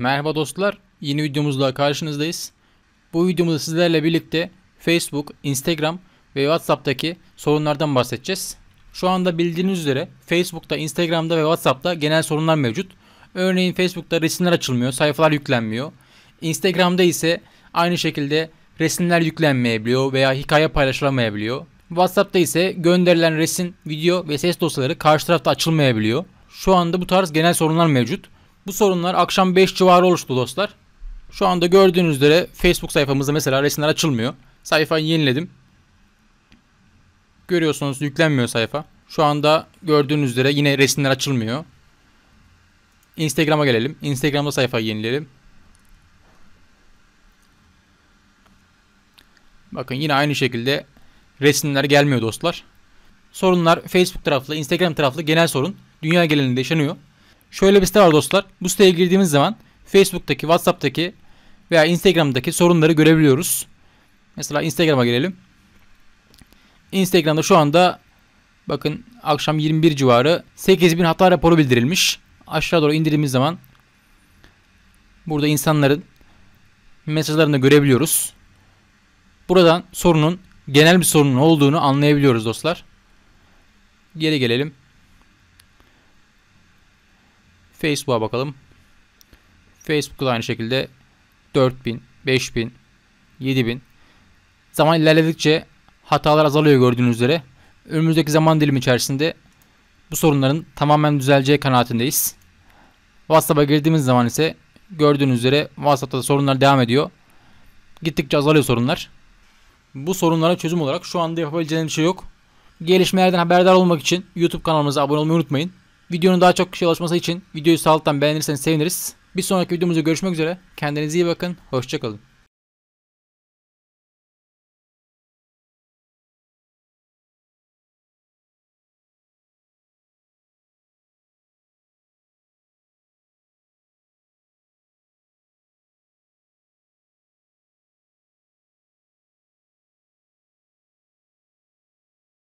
Merhaba dostlar, yeni videomuzla karşınızdayız. Bu videomuzda sizlerle birlikte Facebook, Instagram ve WhatsApp'taki sorunlardan bahsedeceğiz. Şu anda bildiğiniz üzere Facebook'ta, Instagram'da ve WhatsApp'ta genel sorunlar mevcut. Örneğin Facebook'ta resimler açılmıyor, sayfalar yüklenmiyor. Instagram'da ise aynı şekilde resimler yüklenmeyebiliyor veya hikaye paylaşılamayabiliyor. WhatsApp'ta ise gönderilen resim, video ve ses dosyaları karşı tarafta açılmayabiliyor. Şu anda bu tarz genel sorunlar mevcut. Bu sorunlar akşam 5 civarı oluştu dostlar. Şu anda gördüğünüz üzere Facebook sayfamızda mesela resimler açılmıyor. Sayfayı yeniledim. Görüyorsunuz yüklenmiyor sayfa. Şu anda gördüğünüz üzere yine resimler açılmıyor. Instagram'a gelelim. Instagram'da sayfayı yenileyelim. Bakın yine aynı şekilde resimler gelmiyor dostlar. Sorunlar Facebook taraflı, Instagram taraflı genel sorun. Dünya genelinde yaşanıyor. Şöyle bir site var dostlar. Bu siteye girdiğimiz zaman Facebook'taki, WhatsApp'taki veya Instagram'daki sorunları görebiliyoruz. Mesela Instagram'a gelelim. Instagram'da şu anda bakın akşam 21 civarı 8000 hata raporu bildirilmiş. Aşağı doğru indirdiğimiz zaman burada insanların mesajlarını görebiliyoruz. Buradan sorunun genel bir sorunun olduğunu anlayabiliyoruz dostlar. Geri gelelim. Facebook'a bakalım. Facebook da aynı şekilde 4000, 5000, 7000. Zaman ilerledikçe hatalar azalıyor gördüğünüz üzere. Önümüzdeki zaman dilimi içerisinde bu sorunların tamamen düzeleceği kanaatindeyiz. WhatsApp'a girdiğimiz zaman ise gördüğünüz üzere WhatsApp'ta da sorunlar devam ediyor. Gittikçe azalıyor sorunlar. Bu sorunlara çözüm olarak şu anda yapabileceğiniz bir şey yok. Gelişmelerden haberdar olmak için YouTube kanalımıza abone olmayı unutmayın. Videonun daha çok kişiye ulaşması için videoyu sağlıktan beğenirseniz seviniriz. Bir sonraki videomuzda görüşmek üzere. Kendinize iyi bakın. Hoşçakalın.